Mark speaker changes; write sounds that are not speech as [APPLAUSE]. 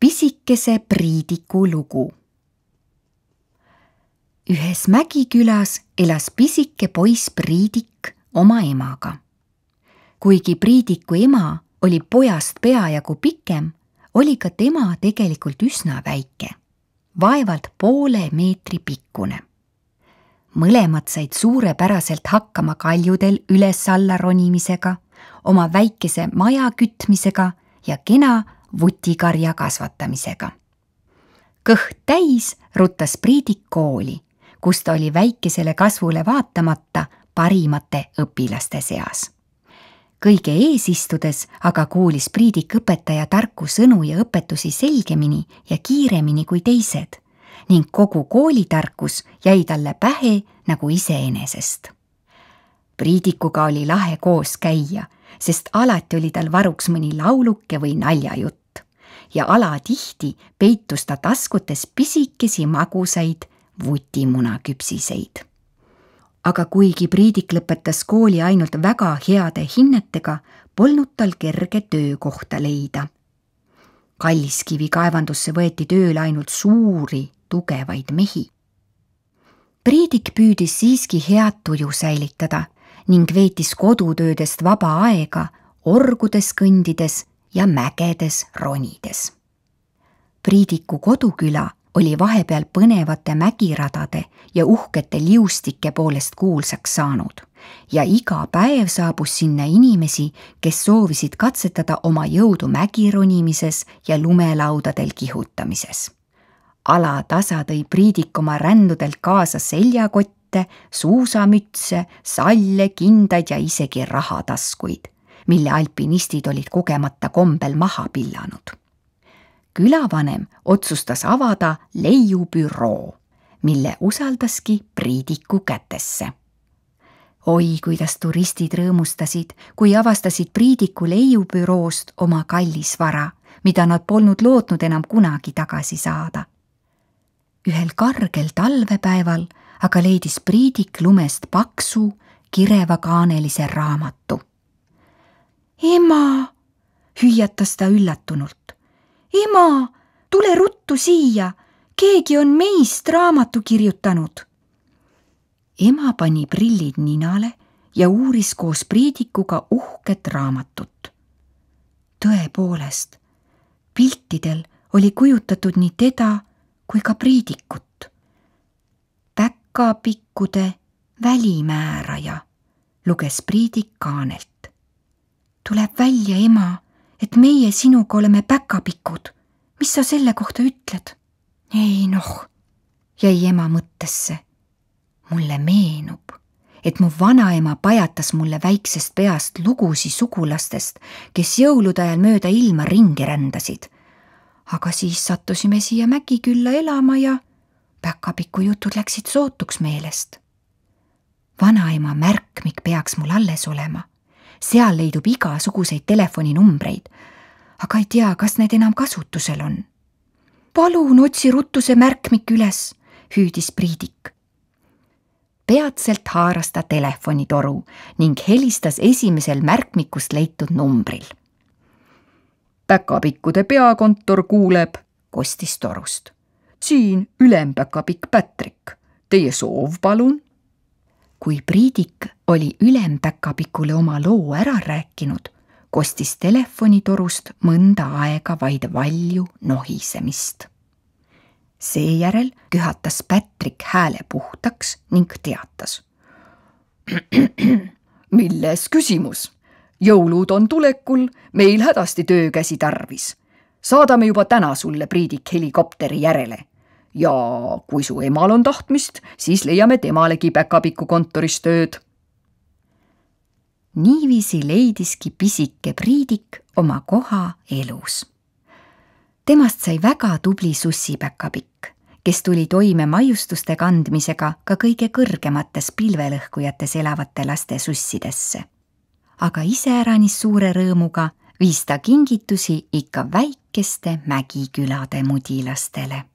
Speaker 1: pisikese Priidiku lugu. ühes mägikülas elas pisike poiss Priidik oma emaga. kuigi Priidiku ema oli pojast peajagu pikem, oli ka tema tegelikult üsna väike, vaevalt poole meetri pikkune. mõlemad said suurepäraselt hakkama kaljudel üles-alla ronimisega, oma väikese maja kütmisega ja kena vutikarja kasvatamisega. kõht täis ruttas Priidik kooli, kus ta oli väikesele kasvule vaatamata parimate õpilaste seas. kõige ees istudes aga kuulis Priidik õpetaja tarku sõnu ja õpetusi selgemini ja kiiremini kui teised ning kogu koolitarkus jäi talle pähe nagu iseenesest. Priidikuga oli lahe koos käia, sest alati oli tal varuks mõni lauluke või naljajutt ja alatihti peitus ta taskutes pisikesi magusaid vutimunaküpsiseid. aga kuigi Priidik lõpetas kooli ainult väga heade hinnetega, polnud tal kerge töökohta leida. Kalliskivi kaevandusse võeti tööle ainult suuri, tugevaid mehi. Priidik püüdis siiski head tuju säilitada ning veetis kodutöödest vaba aega orgudes kõndides ja mägedes ronides. Priidiku koduküla oli vahepeal põnevate mägiradade ja uhkete liustike poolest kuulsaks saanud ja iga päev saabus sinna inimesi, kes soovisid katsetada oma jõudu mägironimises ja lumelaudadel kihutamises. alatasa tõi Priidik oma rändudelt kaasa seljakotte, suusamütse, salle, kindaid ja isegi rahataskuid mille alpinistid olid kogemata kombel maha pillanud. külavanem otsustas avada leiubüroo, mille usaldaski Priidiku kätesse. oi, kuidas turistid rõõmustasid, kui avastasid Priidiku leiubüroost oma kallisvara, mida nad polnud lootnud enam kunagi tagasi saada. ühel kargel talvepäeval aga leidis Priidik lumest paksu, kireva kaanelise raamatu ema, hüüatas ta üllatunult. ema, tule ruttu siia, keegi on meist raamatu kirjutanud. ema pani prillid ninale ja uuris koos Priidikuga uhket raamatut. tõepoolest, piltidel oli kujutatud nii teda kui ka Priidikut. päkapikkude välimääraja, luges Priidik kaanelt tuleb välja, ema, et meie sinuga oleme päkapikud. mis sa selle kohta ütled? ei noh, jäi ema mõttesse. mulle meenub, et mu vanaema pajatas mulle väiksest peast lugusi sugulastest, kes jõulude ajal mööda ilma ringi rändasid. aga siis sattusime siia Mägikülla elama ja päkapiku jutud läksid sootuks meelest. vanaema märkmik peaks mul alles olema seal leidub igasuguseid telefoninumbreid. aga ei tea, kas need enam kasutusel on. palun otsi ruttu see märkmik üles, hüüdis Priidik. peatselt haaras ta telefonitoru ning helistas esimesel märkmikust leitud numbril. päkapikkude peakontor kuuleb, kostis torust. siin ülempäkapikk Pätrik, teie soov palun kui Priidik oli ülemtäkapikule oma loo ära rääkinud, kostis telefonitorust mõnda aega vaid valju nohisemist. seejärel köhatas Pätrik hääle puhtaks ning teatas. [CLEARS THROAT] milles küsimus? jõulud on tulekul, meil hädasti töökäsi tarvis. saadame juba täna sulle, Priidik, helikopteri järele ja kui su emal on tahtmist, siis leiame temalegi Päkapiku kontoris tööd. niiviisi leidiski pisike Priidik oma koha elus. temast sai väga tubli sussipäkapikk, kes tuli toime maiustuste kandmisega ka kõige kõrgemates pilvelõhkujates elavate laste sussidesse. aga iseäranis suure rõõmuga viis ta kingitusi ikka väikeste mägikülade mudilastele